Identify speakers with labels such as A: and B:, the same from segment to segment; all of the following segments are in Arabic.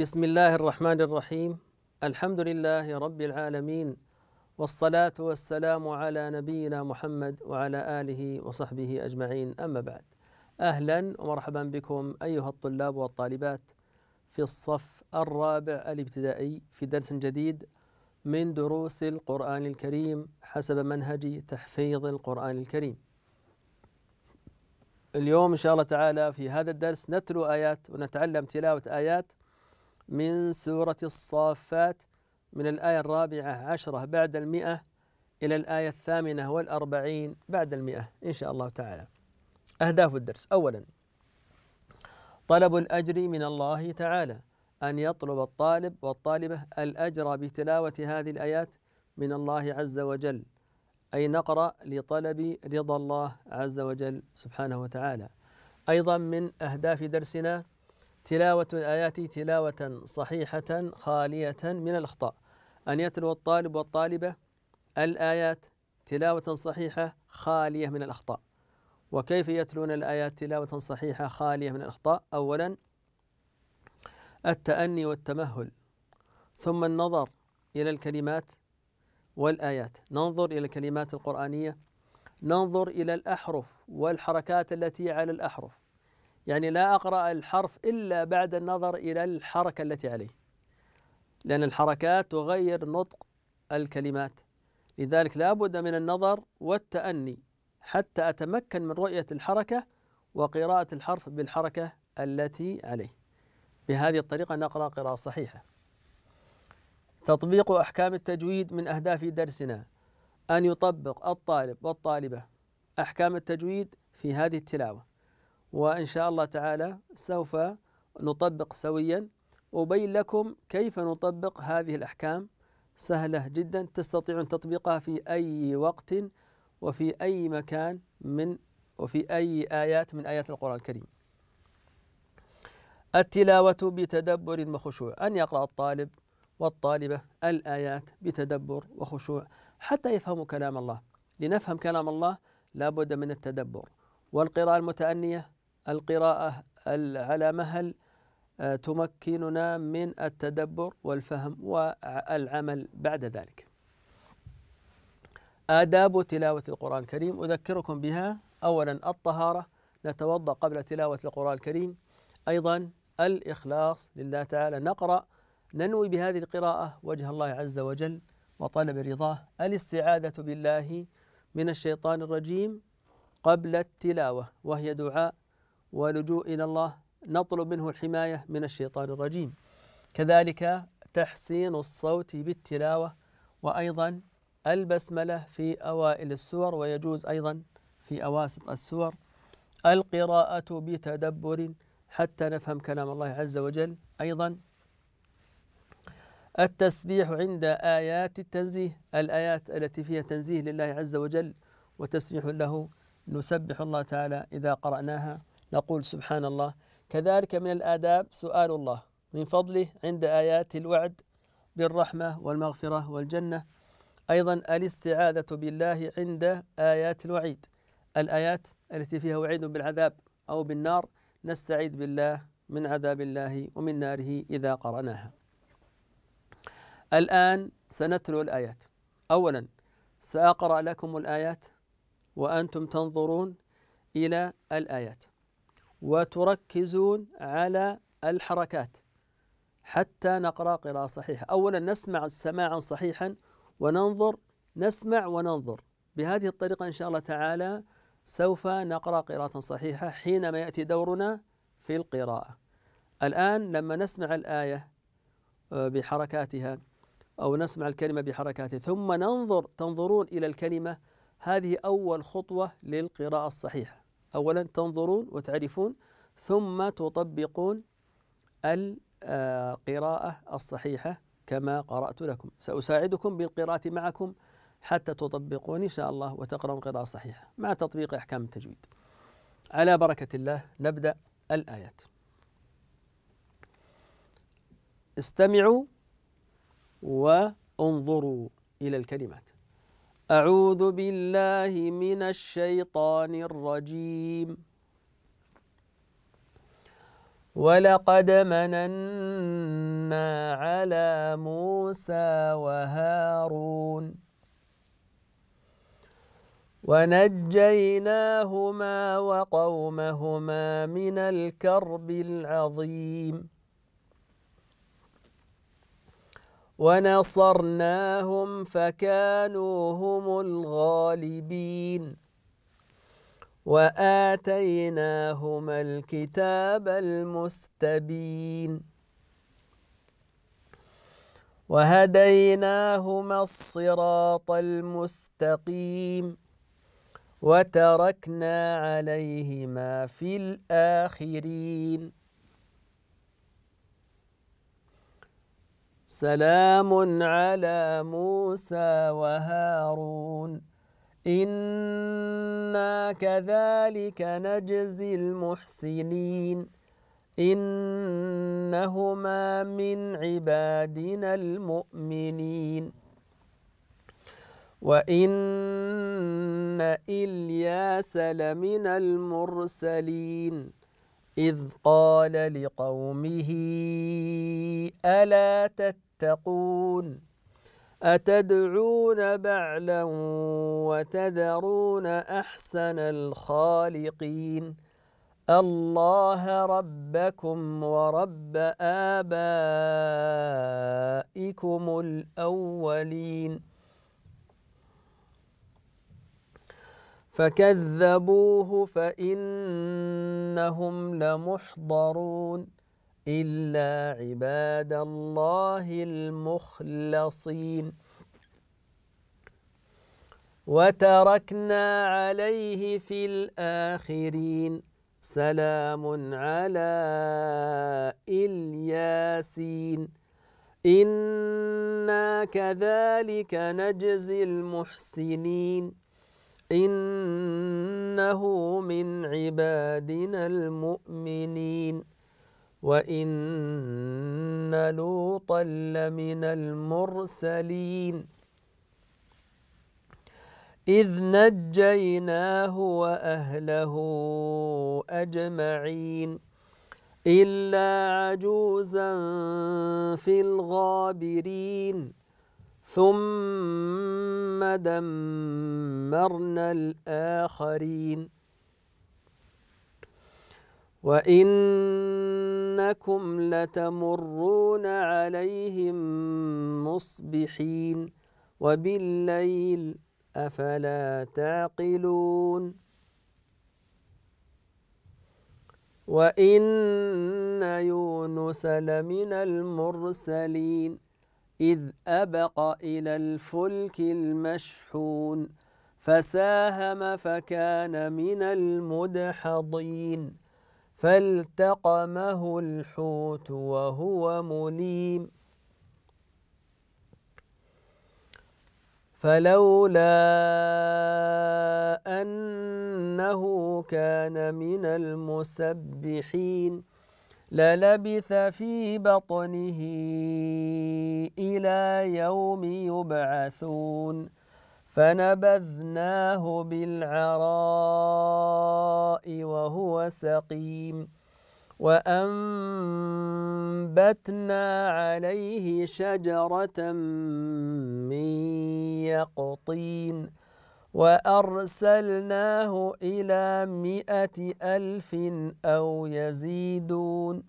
A: بسم الله الرحمن الرحيم الحمد لله رب العالمين والصلاة والسلام على نبينا محمد وعلى آله وصحبه أجمعين أما بعد أهلا ومرحبا بكم أيها الطلاب والطالبات في الصف الرابع الابتدائي في درس جديد من دروس القرآن الكريم حسب منهج تحفيظ القرآن الكريم اليوم إن شاء الله تعالى في هذا الدرس نتلو آيات ونتعلم تلاوة آيات من سورة الصافات من الآية الرابعة عشرة بعد المئة إلى الآية الثامنة والأربعين بعد المئة إن شاء الله تعالى أهداف الدرس أولا طلب الأجر من الله تعالى أن يطلب الطالب والطالبة الأجر بتلاوة هذه الآيات من الله عز وجل أي نقرأ لطلب رضا الله عز وجل سبحانه وتعالى أيضا من أهداف درسنا تلاوة الآيات تلاوة صحيحة خالية من الأخطاء أن يتلو الطالب والطالبة الآيات تلاوة صحيحة خالية من الأخطاء وكيف يتلون الآيات تلاوة صحيحة خالية من الأخطاء أولا التأني والتمهل ثم النظر إلى الكلمات والآيات ننظر إلى الكلمات القرآنية ننظر إلى الأحرف والحركات التي على الأحرف يعني لا أقرأ الحرف إلا بعد النظر إلى الحركة التي عليه لأن الحركات تغير نطق الكلمات لذلك لا بد من النظر والتأني حتى أتمكن من رؤية الحركة وقراءة الحرف بالحركة التي عليه بهذه الطريقة نقرأ قراءة صحيحة تطبيق أحكام التجويد من أهداف درسنا أن يطبق الطالب والطالبة أحكام التجويد في هذه التلاوة وإن شاء الله تعالى سوف نطبق سويا أبين لكم كيف نطبق هذه الأحكام سهلة جدا تستطيعون تطبيقها في أي وقت وفي أي مكان من وفي أي آيات من آيات القرآن الكريم التلاوة بتدبر وخشوع أن يقرأ الطالب والطالبة الآيات بتدبر وخشوع حتى يفهموا كلام الله لنفهم كلام الله لابد من التدبر والقراءة المتأنية القراءة على مهل آه، تمكننا من التدبر والفهم والعمل بعد ذلك. آداب تلاوة القرآن الكريم أذكركم بها أولا الطهارة نتوضأ قبل تلاوة القرآن الكريم أيضا الإخلاص لله تعالى نقرأ ننوي بهذه القراءة وجه الله عز وجل وطلب رضاه الاستعاذة بالله من الشيطان الرجيم قبل التلاوة وهي دعاء ولجوء إلى الله نطلب منه الحماية من الشيطان الرجيم كذلك تحسين الصوت بالتلاوة وأيضا البسملة في أوائل السور ويجوز أيضا في أواسط السور القراءة بتدبر حتى نفهم كلام الله عز وجل أيضا التسبيح عند آيات التنزيه الآيات التي فيها تنزيه لله عز وجل وتسبيح له نسبح الله تعالى إذا قرأناها نقول سبحان الله كذلك من الآداب سؤال الله من فضله عند آيات الوعد بالرحمة والمغفرة والجنة أيضا الاستعاذة بالله عند آيات الوعيد الآيات التي فيها وعيد بالعذاب أو بالنار نستعيذ بالله من عذاب الله ومن ناره إذا قرناها الآن سنتلو الآيات أولا سأقرأ لكم الآيات وأنتم تنظرون إلى الآيات وتركزون على الحركات حتى نقرأ قراءة صحيحة أولا نسمع سماعا صحيحا وننظر نسمع وننظر بهذه الطريقة إن شاء الله تعالى سوف نقرأ قراءة صحيحة حينما يأتي دورنا في القراءة الآن لما نسمع الآية آه، بحركاتها أو نسمع الكلمة بحركاتها ثم ننظر تنظرون إلى الكلمة هذه أول خطوة للقراءة الصحيحة أولا تنظرون وتعرفون ثم تطبقون القراءة الصحيحة كما قرأت لكم سأساعدكم بالقراءة معكم حتى تطبقون إن شاء الله وتقرأون قراءة صحيحة مع تطبيق أحكام التجويد على بركة الله نبدأ الآيات استمعوا وانظروا إلى الكلمات أعوذ بالله من الشيطان الرجيم ولقد مننا على موسى وهارون ونجيناهما وقومهما من الكرب العظيم ونصرناهم فكانوا هم الغالبين واتيناهما الكتاب المستبين وهديناهما الصراط المستقيم وتركنا عليهما في الاخرين سلام على موسى وهارون إنا كذلك نجزي المحسنين إنهما من عبادنا المؤمنين وإن إلياس لمن المرسلين إذ قال لقومه ألا تتقون أتدعون بعلا وتذرون أحسن الخالقين الله ربكم ورب آبائكم الأولين فكذبوه فإنهم لمحضرون إلا عباد الله المخلصين وتركنا عليه في الآخرين سلام على الياسين إنا كذلك نجزي المحسنين إنه من عبادنا المؤمنين وإن لوطا لمن المرسلين إذ نجيناه وأهله أجمعين إلا عجوزا في الغابرين ثم دمرنا الآخرين وإنكم لتمرون عليهم مصبحين وبالليل أفلا تعقلون وإن يونس لمن المرسلين إذ أبق إلى الفلك المشحون فساهم فكان من المدحضين فالتقمه الحوت وهو مليم فلولا أنه كان من المسبحين للبث في بطنه إلى يوم يبعثون فنبذناه بالعراء وهو سقيم وأنبتنا عليه شجرة من يقطين وأرسلناه إلى مئة ألف أو يزيدون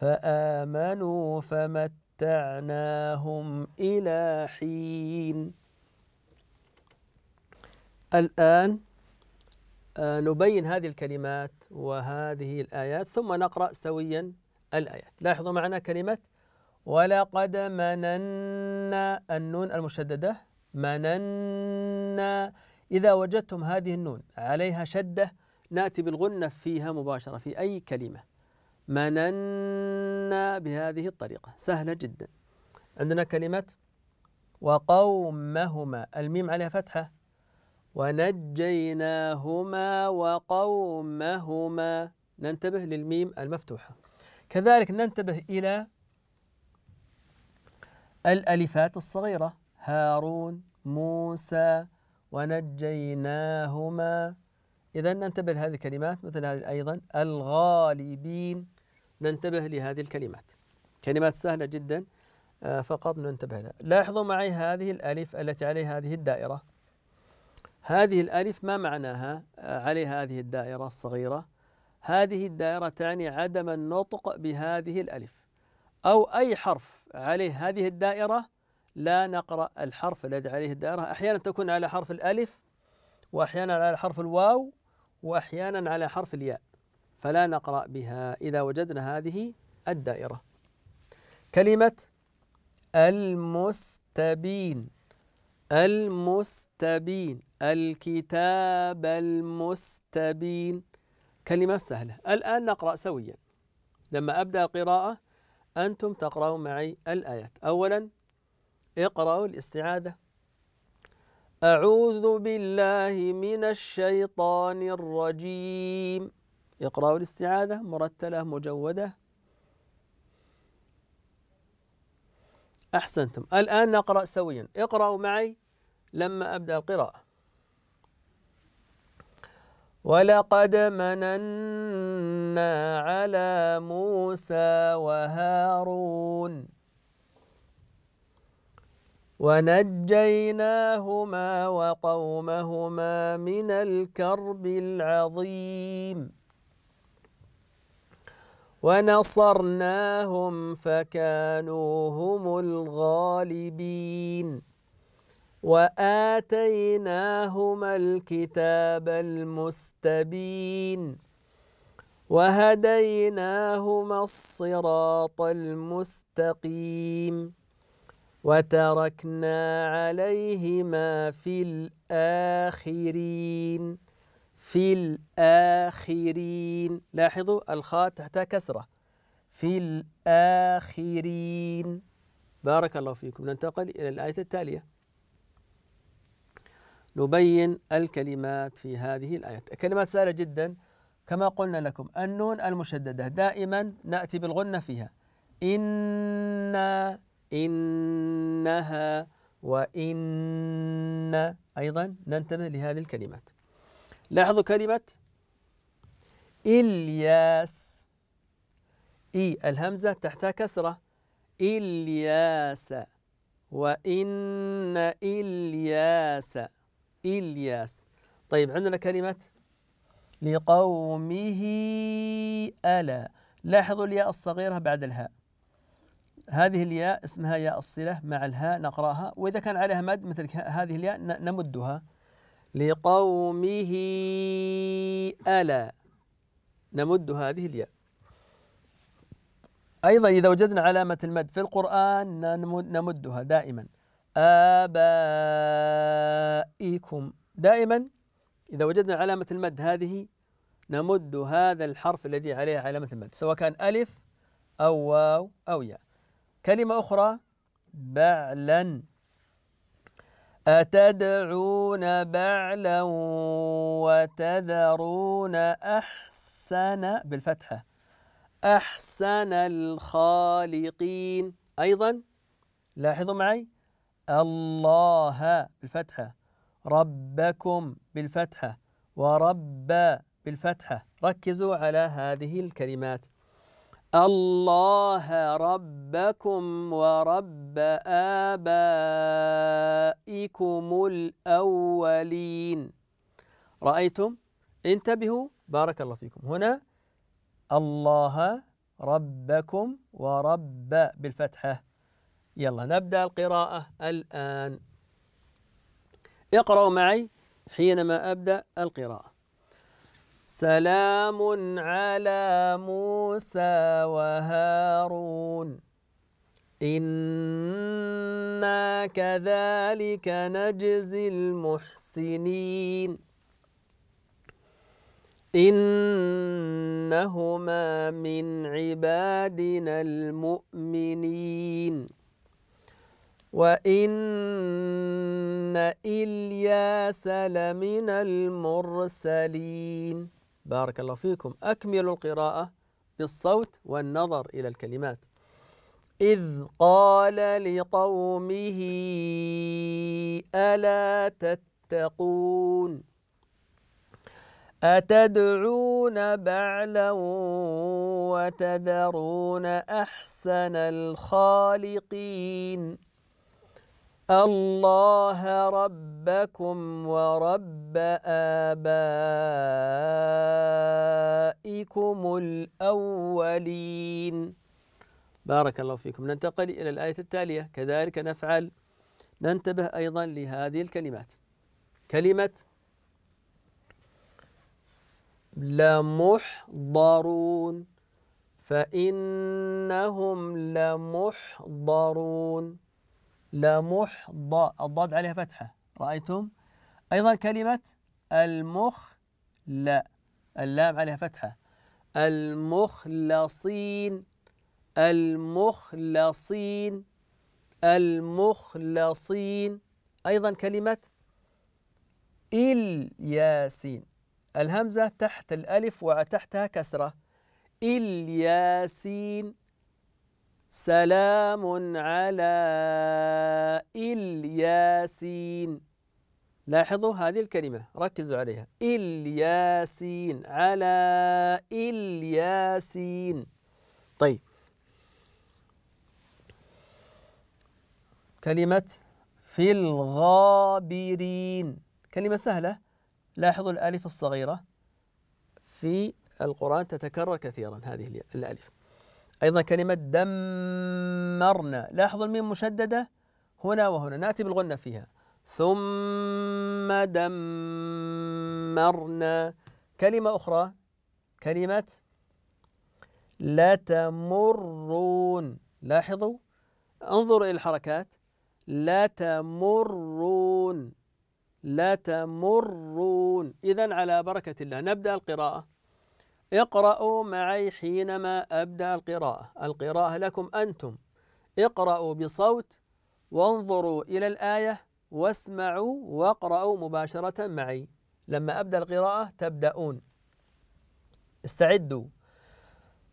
A: فآمنوا فمتعناهم إلى حين الآن آه، نبين هذه الكلمات وهذه الآيات ثم نقرأ سويا الآيات لاحظوا معنا كلمة ولقد مننا النون المشددة مننا إذا وجدتم هذه النون عليها شدة نأتي بالغنة فيها مباشرة في أي كلمة مننا بهذه الطريقة سهلة جدا عندنا كلمة وقومهما الميم عليها فتحة ونجيناهما وقومهما ننتبه للميم المفتوحة كذلك ننتبه إلى الألفات الصغيرة هارون موسى ونجيناهما إذا ننتبه لهذه الكلمات مثل هذه أيضا الغالبين ننتبه لهذه الكلمات كلمات سهلة جدا آه، فقط ننتبه لها لاحظوا معي هذه الألف التي عليها هذه الدائرة هذه الألف ما معناها آه، عليها هذه الدائرة الصغيرة هذه الدائرة تعني عدم النطق بهذه الألف أو أي حرف عليه هذه الدائرة لا نقرأ الحرف الذي عليه الدائرة أحيانا تكون على حرف الألف وأحيانا على حرف الواو وأحيانا على حرف الياء فلا نقرأ بها إذا وجدنا هذه الدائرة كلمة المستبين المستبين الكتاب المستبين كلمة سهلة الآن نقرأ سويا لما أبدأ القراءة أنتم تقرأوا معي الآيات أولا اقرأوا الاستعاذة أعوذ بالله من الشيطان الرجيم اقرأوا الاستعاذة مرتلة مجودة أحسنتم الآن نقرأ سويا اقرأوا معي لما أبدأ القراءة ولقد مننا على موسى وهارون ونجيناهما وقومهما من الكرب العظيم ونصرناهم فكانوا هم الغالبين واتيناهما الكتاب المستبين وهديناهما الصراط المستقيم وتركنا عليهما في الآخرين في الآخرين لاحظوا الخاء تحتها كسرة في الآخرين بارك الله فيكم ننتقل إلى الآية التالية نبين الكلمات في هذه الآية كلمات سهلة جدا كما قلنا لكم النون المشددة دائما نأتي بالغنة فيها إِنَّا إنها وإن أيضا ننتبه لهذه الكلمات لاحظوا كلمة إلياس إي الهمزة تحتها كسرة إلياس وإن إلياس إلياس طيب عندنا كلمة لقومه ألا لاحظوا الياء الصغيرة بعد الهاء هذه الياء اسمها ياء الصلة مع الهاء نقراها وإذا كان عليها مد مثل هذه الياء نمدها لقومه ألا نمد هذه الياء أيضا إذا وجدنا علامة المد في القرآن نمدها دائما آبائكم دائما إذا وجدنا علامة المد هذه نمد هذا الحرف الذي عليه علامة المد سواء كان ألف أو واو أو ياء كلمة أخرى بعلا أتدعون بعلا وتذرون أحسن بالفتحة أحسن الخالقين أيضا لاحظوا معي الله بالفتحة ربكم بالفتحة ورب بالفتحة ركزوا على هذه الكلمات الله ربكم ورب آبائكم الأولين رأيتم انتبهوا بارك الله فيكم هنا الله ربكم ورب بالفتحة يلا نبدأ القراءة الآن اقرأوا معي حينما أبدأ القراءة سلام على موسى وهارون إنا كذلك نجزي المحسنين إنهما من عبادنا المؤمنين وإن إلياس لمن المرسلين بارك الله فيكم أكملوا القراءة بالصوت والنظر إلى الكلمات إذ قال لقومه ألا تتقون أتدعون بعلا وتذرون أحسن الخالقين الله ربكم ورب آبائكم الأولين بارك الله فيكم ننتقل إلى الآية التالية كذلك نفعل ننتبه أيضا لهذه الكلمات كلمة لمحضرون فإنهم لمحضرون لمحض الضاد عليها فتحة رأيتم أيضا كلمة المخ لا اللام عليها فتحة المخلصين المخلصين المخلصين أيضا كلمة الياسين الهمزة تحت الألف وتحتها كسرة الياسين سلام على الياسين لاحظوا هذه الكلمة ركزوا عليها الياسين على الياسين طيب كلمة في الغابرين كلمة سهلة لاحظوا الألف الصغيرة في القرآن تتكرر كثيرا هذه الألف أيضا كلمة دمرنا لاحظوا الميم مشددة هنا وهنا نأتي بالغنة فيها ثم دمرنا كلمة أخرى كلمة لتمرون لاحظوا انظروا إلى الحركات لتمرون لتمرون إذا على بركة الله نبدأ القراءة اقرأوا معي حينما أبدأ القراءة القراءة لكم أنتم اقرأوا بصوت وانظروا إلى الآية واسمعوا واقرأوا مباشرة معي لما أبدأ القراءة تبدأون استعدوا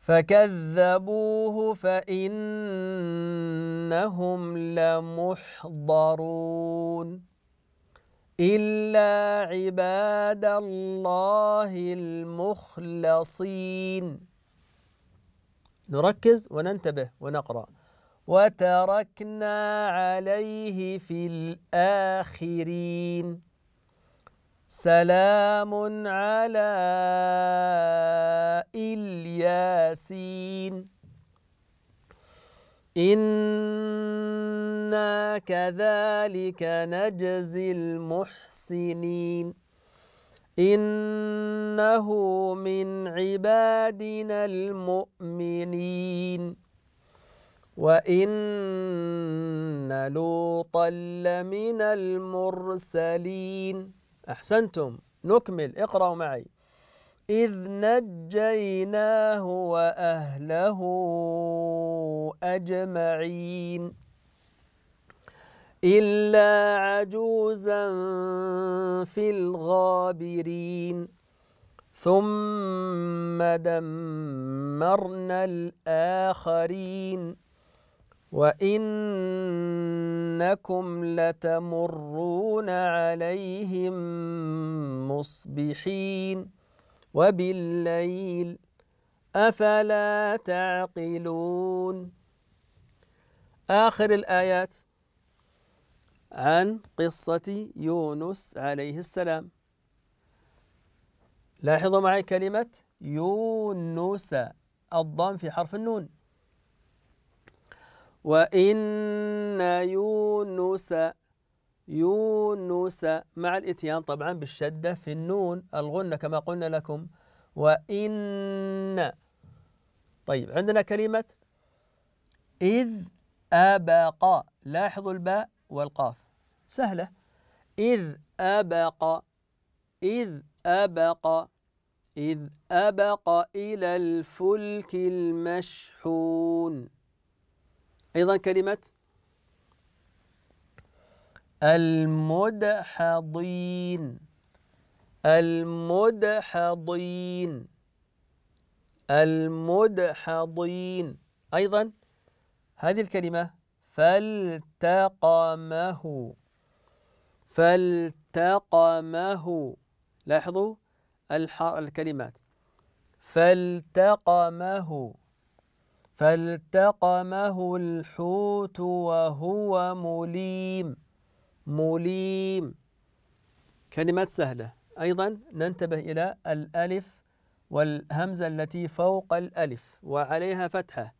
A: فكذبوه فإنهم لمحضرون إلا عباد الله المخلصين نركز وننتبه ونقرأ وتركنا عليه في الآخرين سلام على الياسين إنا كذلك نجزي المحسنين إنه من عبادنا المؤمنين وإن لوطا لمن المرسلين أحسنتم نكمل اقرأوا معي إذ نجيناه وأهله أجمعين إلا عجوزا في الغابرين ثم دمرنا الآخرين وإنكم لتمرون عليهم مصبحين وبالليل أفلا تعقلون آخر الآيات عن قصة يونس عليه السلام لاحظوا معي كلمة يونس الضم في حرف النون وإن يونس يونس مع الاتيان طبعا بالشده في النون الغنه كما قلنا لكم وان طيب عندنا كلمه اذ ابقى لاحظوا الباء والقاف سهله اذ ابقى اذ ابقى إذ ابقى إلى الفلك المشحون أيضا كلمة المدحضين المدحضين المدحضين أيضا هذه الكلمة فالتقمه فالتقمه لاحظوا الكلمات فالتقمه فالتقمه الحوت وهو مليم مليم كلمات سهلة أيضا ننتبه إلى الألف والهمزة التي فوق الألف وعليها فتحة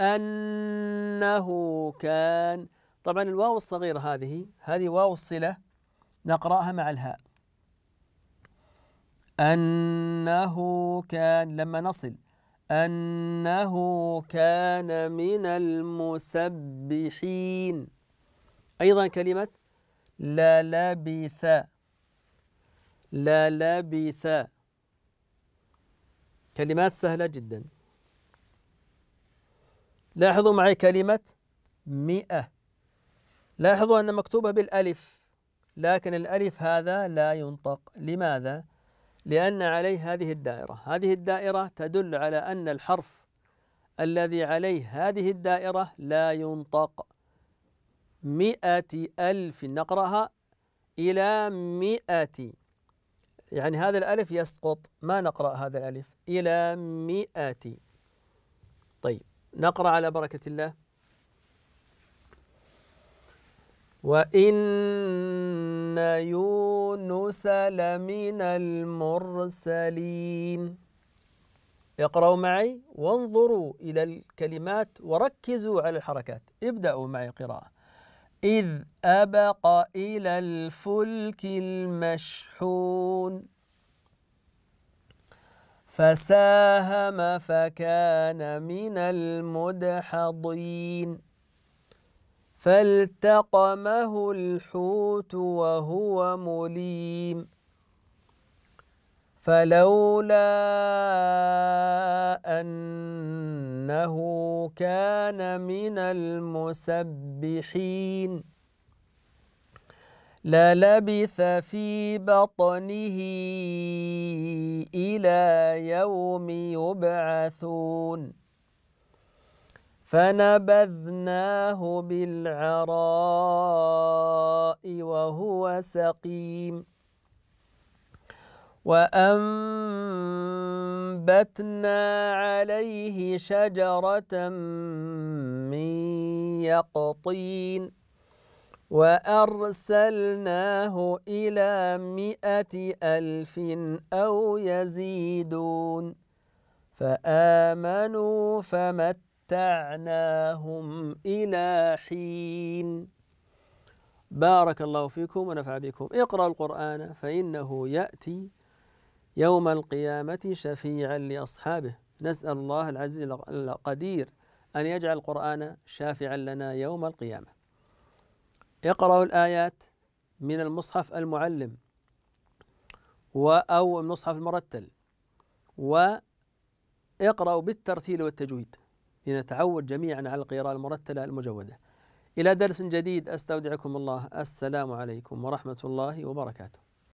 A: أنه كان طبعا الواو الصغيرة هذه هذه واو الصلة نقرأها مع الهاء أنه كان لما نصل أنه كان من المسبحين أيضا كلمة للبث للبث كلمات سهلة جدا لاحظوا معي كلمة مئة لاحظوا أن مكتوبة بالألف لكن الألف هذا لا ينطق لماذا؟ لأن عليه هذه الدائرة هذه الدائرة تدل على أن الحرف الذي عليه هذه الدائرة لا ينطق مئة ألف نقرأها إلى مئة يعني هذا الألف يسقط ما نقرأ هذا الألف إلى مئة طيب نقرأ على بركة الله وإن يونس لمن المرسلين اقرأوا معي وانظروا إلى الكلمات وركزوا على الحركات ابدأوا معي قراءة إذ أبق إلى الفلك المشحون فساهم فكان من المدحضين فالتقمه الحوت وهو مليم فلولا أنه كان من المسبحين للبث في بطنه إلى يوم يبعثون فنبذناه بالعراء وهو سقيم وأنبتنا عليه شجرة من يقطين وأرسلناه إلى مئة ألف أو يزيدون فآمنوا فمتعناهم إلى حين بارك الله فيكم ونفع بكم اقرأ القرآن فإنه يأتي يوم القيامة شفيعا لأصحابه نسأل الله العزيز القدير أن يجعل القرآن شافعا لنا يوم القيامة اقرأوا الآيات من المصحف المعلم أو المصحف المرتل واقرأوا بالترتيل والتجويد لنتعود جميعا على القراءة المرتلة المجودة إلى درس جديد أستودعكم الله السلام عليكم ورحمة الله وبركاته